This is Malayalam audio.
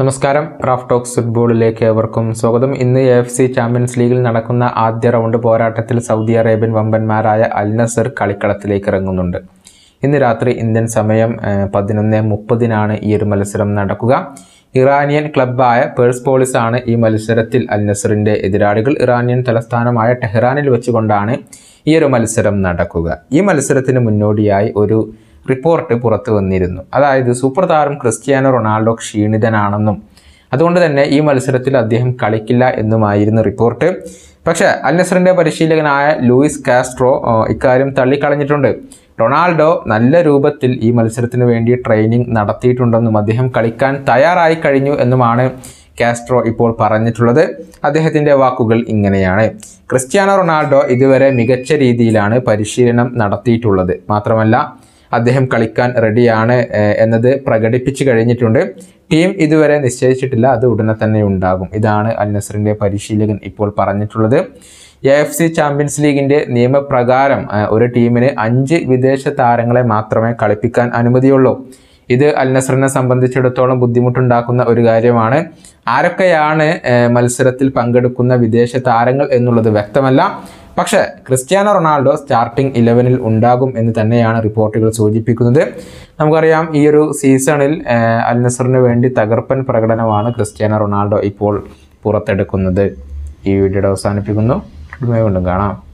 നമസ്കാരം റാഫ് ടോക്സ് ഫുട്ബോളിലേക്ക് ഏവർക്കും സ്വാഗതം ഇന്ന് എഫ് സി ചാമ്പ്യൻസ് ലീഗിൽ നടക്കുന്ന ആദ്യ റൗണ്ട് പോരാട്ടത്തിൽ സൗദി അറേബ്യൻ വമ്പന്മാരായ അൽ നസർ കളിക്കളത്തിലേക്ക് ഇറങ്ങുന്നുണ്ട് ഇന്ന് രാത്രി ഇന്ത്യൻ സമയം പതിനൊന്ന് മുപ്പതിനാണ് ഈ ഒരു മത്സരം നടക്കുക ഇറാനിയൻ ക്ലബ്ബായ പേഴ്സ്പോളിസ് ആണ് ഈ മത്സരത്തിൽ അൽ നസറിൻ്റെ എതിരാളികൾ ഇറാനിയൻ തലസ്ഥാനമായ ടെഹ്റാനിൽ വെച്ചുകൊണ്ടാണ് ഈ ഒരു മത്സരം നടക്കുക ഈ മത്സരത്തിന് മുന്നോടിയായി ഒരു റിപ്പോർട്ട് പുറത്തു വന്നിരുന്നു അതായത് സൂപ്പർ താരം ക്രിസ്ത്യാനോ റൊണാൾഡോ ക്ഷീണിതനാണെന്നും അതുകൊണ്ട് തന്നെ ഈ മത്സരത്തിൽ അദ്ദേഹം കളിക്കില്ല എന്നുമായിരുന്നു റിപ്പോർട്ട് പക്ഷേ അൽനസറിൻ്റെ പരിശീലകനായ ലൂയിസ് കാസ്ട്രോ ഇക്കാര്യം തള്ളിക്കളഞ്ഞിട്ടുണ്ട് റൊണാൾഡോ നല്ല രൂപത്തിൽ ഈ മത്സരത്തിന് വേണ്ടി ട്രെയിനിങ് നടത്തിയിട്ടുണ്ടെന്നും അദ്ദേഹം കളിക്കാൻ തയ്യാറായി കഴിഞ്ഞു എന്നുമാണ് കാസ്ട്രോ ഇപ്പോൾ പറഞ്ഞിട്ടുള്ളത് അദ്ദേഹത്തിൻ്റെ വാക്കുകൾ ഇങ്ങനെയാണ് ക്രിസ്ത്യാനോ റൊണാൾഡോ ഇതുവരെ മികച്ച രീതിയിലാണ് പരിശീലനം നടത്തിയിട്ടുള്ളത് മാത്രമല്ല അദ്ദേഹം കളിക്കാൻ റെഡിയാണ് എന്നത് പ്രകടിപ്പിച്ചു കഴിഞ്ഞിട്ടുണ്ട് ടീം ഇതുവരെ നിശ്ചയിച്ചിട്ടില്ല അത് ഉടനെ തന്നെ ഉണ്ടാകും ഇതാണ് അൽ നസറിൻ്റെ പരിശീലകൻ ഇപ്പോൾ പറഞ്ഞിട്ടുള്ളത് എഫ് സി ചാമ്പ്യൻസ് ലീഗിൻ്റെ നിയമപ്രകാരം ഒരു ടീമിന് അഞ്ച് വിദേശ താരങ്ങളെ മാത്രമേ കളിപ്പിക്കാൻ അനുമതിയുള്ളൂ ഇത് അൽ നസറിനെ സംബന്ധിച്ചിടത്തോളം ബുദ്ധിമുട്ടുണ്ടാക്കുന്ന ഒരു കാര്യമാണ് ആരൊക്കെയാണ് മത്സരത്തിൽ പങ്കെടുക്കുന്ന വിദേശ താരങ്ങൾ എന്നുള്ളത് വ്യക്തമല്ല പക്ഷേ ക്രിസ്ത്യാനോ റൊണാൾഡോ സ്റ്റാർട്ടിംഗ് ഇലവനിൽ ഉണ്ടാകും എന്ന് തന്നെയാണ് റിപ്പോർട്ടുകൾ സൂചിപ്പിക്കുന്നത് നമുക്കറിയാം ഈ ഒരു സീസണിൽ അൽ നസറിന് വേണ്ടി തകർപ്പൻ പ്രകടനമാണ് ക്രിസ്ത്യാനോ റൊണാൾഡോ ഇപ്പോൾ പുറത്തെടുക്കുന്നത് ഈ വീഡിയോ അവസാനിപ്പിക്കുന്നു വീണ്ടും കാണാം